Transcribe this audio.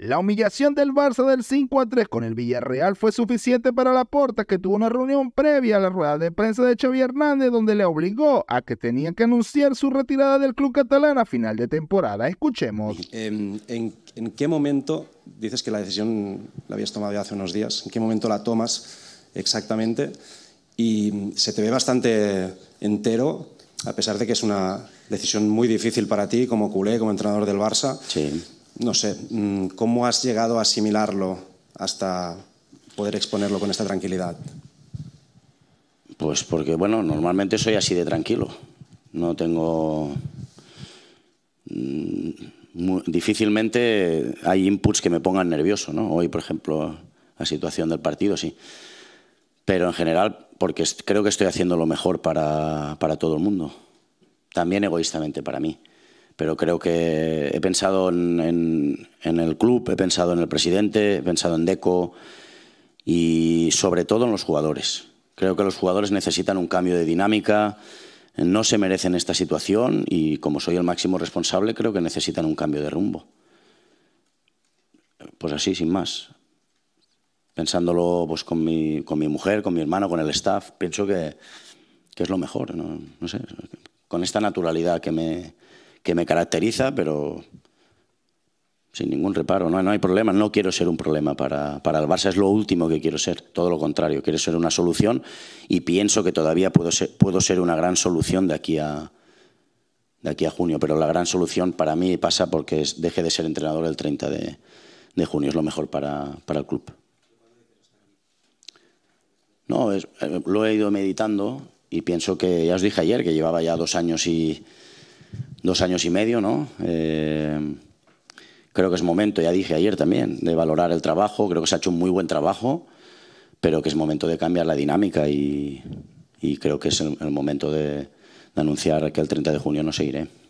La humillación del Barça del 5 a 3 con el Villarreal fue suficiente para Laporta, que tuvo una reunión previa a la rueda de prensa de Xavi Hernández, donde le obligó a que tenía que anunciar su retirada del club catalán a final de temporada. Escuchemos. Em, ¿En, qué momento dices que la decisión la habías tomado ya hace unos días? ¿En qué momento la tomas exactamente? Y se te ve bastante entero, a pesar de que es una decisión muy difícil para ti como culé, como entrenador del Barça. Sí no sé, mm, ¿cómo has llegado a asimilarlo hasta poder exponerlo con esta tranquilidad? Pues porque, bueno, normalmente soy así de tranquilo. No tengo... Mm, difícilmente hay inputs que me pongan nervioso, ¿no? Hoy, por ejemplo, la situación del partido, sí. Pero en general, porque creo que estoy haciendo lo mejor para, para todo el mundo. También egoístamente para mí pero creo que he pensado en, el club, he pensado en el presidente, he pensado en Deco y sobre todo en los jugadores. Creo que los jugadores necesitan un cambio de dinámica, no se merecen esta situación y como soy el máximo responsable creo que necesitan un cambio de rumbo. Pues así, sin más. Pensándolo pues, con, mi, mujer, con mi hermano, con el staff, pienso que, es lo mejor, no sé, con esta naturalidad que me, que me caracteriza, pero sin ningún reparo, no, no hay problema, no quiero ser un problema para, para, el Barça, es lo último que quiero ser, todo lo contrario, quiero ser una solución y pienso que todavía puedo ser, puedo ser una gran solución de aquí, a, de aquí a junio, pero la gran solución para mí pasa porque es, deje de ser entrenador el 30 de, junio, es lo mejor para, para el club. No, eh, lo he ido meditando y pienso que, ya os dije ayer, que llevaba ya dos años y dos años y medio, ¿no? Eh, creo que es momento, ya dije ayer también, de valorar el trabajo. Creo que se ha hecho un muy buen trabajo, pero que es momento de cambiar la dinámica y, creo que es el, momento de, de anunciar que el 30 de junio no seguiré.